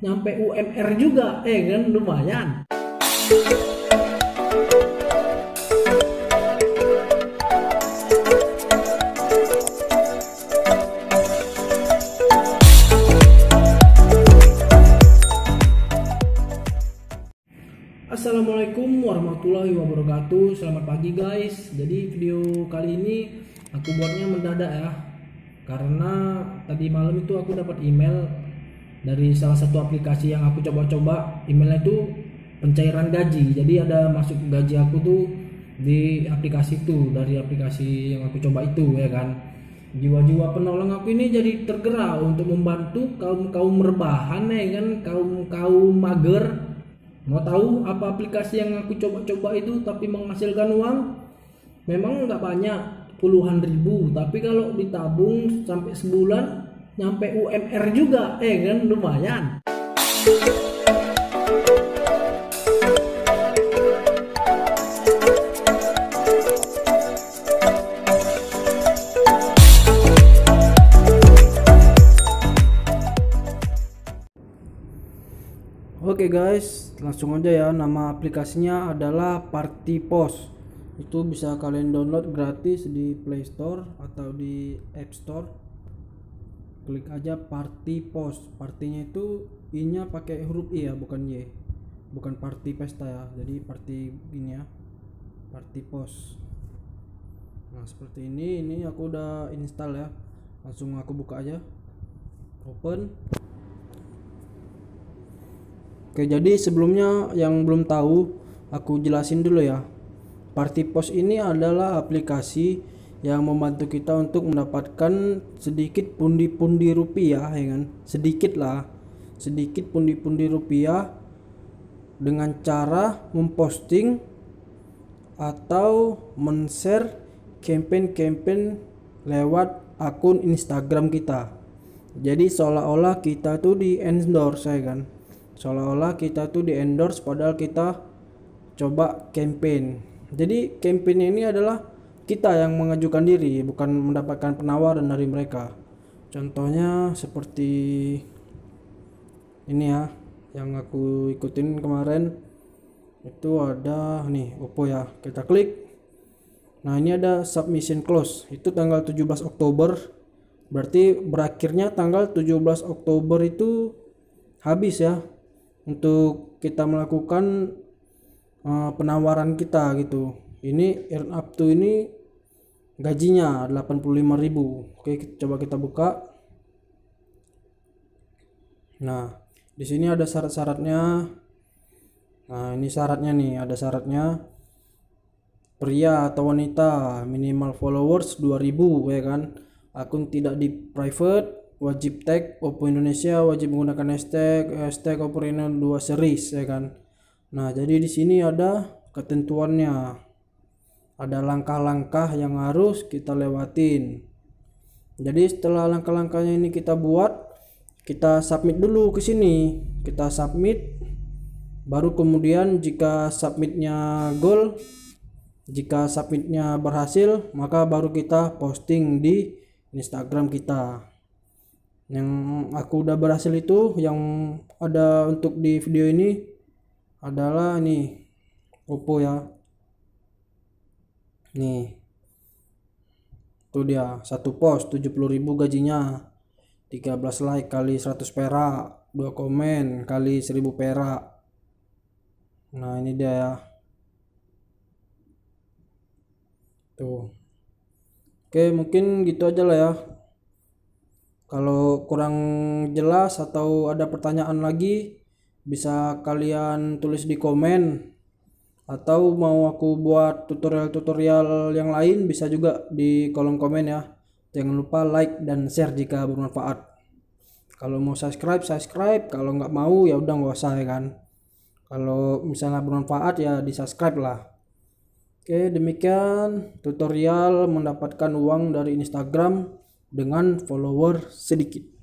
nyampe UMR juga eh kan lumayan Assalamualaikum warahmatullahi wabarakatuh Selamat pagi guys Jadi video kali ini aku buatnya mendadak ya Karena tadi malam itu aku dapat email dari salah satu aplikasi yang aku coba-coba emailnya itu pencairan gaji jadi ada masuk gaji aku tuh di aplikasi itu dari aplikasi yang aku coba itu ya kan jiwa-jiwa penolong aku ini jadi tergerak untuk membantu kaum kaum merbahan ya kan kaum kaum mager mau tahu apa aplikasi yang aku coba-coba itu tapi menghasilkan uang memang nggak banyak puluhan ribu tapi kalau ditabung sampai sebulan nyampe UMR juga eh kan lumayan Oke okay guys, langsung aja ya. Nama aplikasinya adalah Party Post. Itu bisa kalian download gratis di Play Store atau di App Store klik aja party post partinya itu i nya pakai huruf i ya bukan y bukan party pesta ya jadi party ini ya party post nah seperti ini ini aku udah install ya langsung aku buka aja open oke jadi sebelumnya yang belum tahu aku jelasin dulu ya party post ini adalah aplikasi yang membantu kita untuk mendapatkan sedikit pundi-pundi rupiah ya kan sedikit lah sedikit pundi-pundi rupiah dengan cara memposting atau men-share campaign-campaign lewat akun Instagram kita jadi seolah-olah kita tuh di endorse ya kan seolah-olah kita tuh di endorse padahal kita coba campaign jadi campaign ini adalah kita yang mengajukan diri bukan mendapatkan penawaran dari mereka contohnya seperti ini ya yang aku ikutin kemarin itu ada nih Oppo ya kita klik nah ini ada submission close itu tanggal 17 Oktober berarti berakhirnya tanggal 17 Oktober itu habis ya untuk kita melakukan uh, penawaran kita gitu ini earn up to ini gajinya 85.000 oke coba kita buka nah di sini ada syarat-syaratnya nah ini syaratnya nih ada syaratnya pria atau wanita minimal followers 2000 ya kan akun tidak di private wajib tag Oppo Indonesia wajib menggunakan hashtag hashtag Oppo Reno 2 series ya kan nah jadi di sini ada ketentuannya ada langkah-langkah yang harus kita lewatin jadi setelah langkah-langkahnya ini kita buat kita submit dulu ke sini kita submit baru kemudian jika submitnya goal jika submitnya berhasil maka baru kita posting di Instagram kita yang aku udah berhasil itu yang ada untuk di video ini adalah nih Oppo ya nih tuh dia satu post 70.000 gajinya 13 like kali 100 perak 2 komen kali 1000 perak nah ini dia ya tuh oke mungkin gitu aja lah ya kalau kurang jelas atau ada pertanyaan lagi bisa kalian tulis di komen atau mau aku buat tutorial-tutorial yang lain bisa juga di kolom komen ya jangan lupa like dan share jika bermanfaat kalau mau subscribe subscribe kalau nggak mau ya udah nggak usah ya kan kalau misalnya bermanfaat ya di subscribe lah oke demikian tutorial mendapatkan uang dari Instagram dengan follower sedikit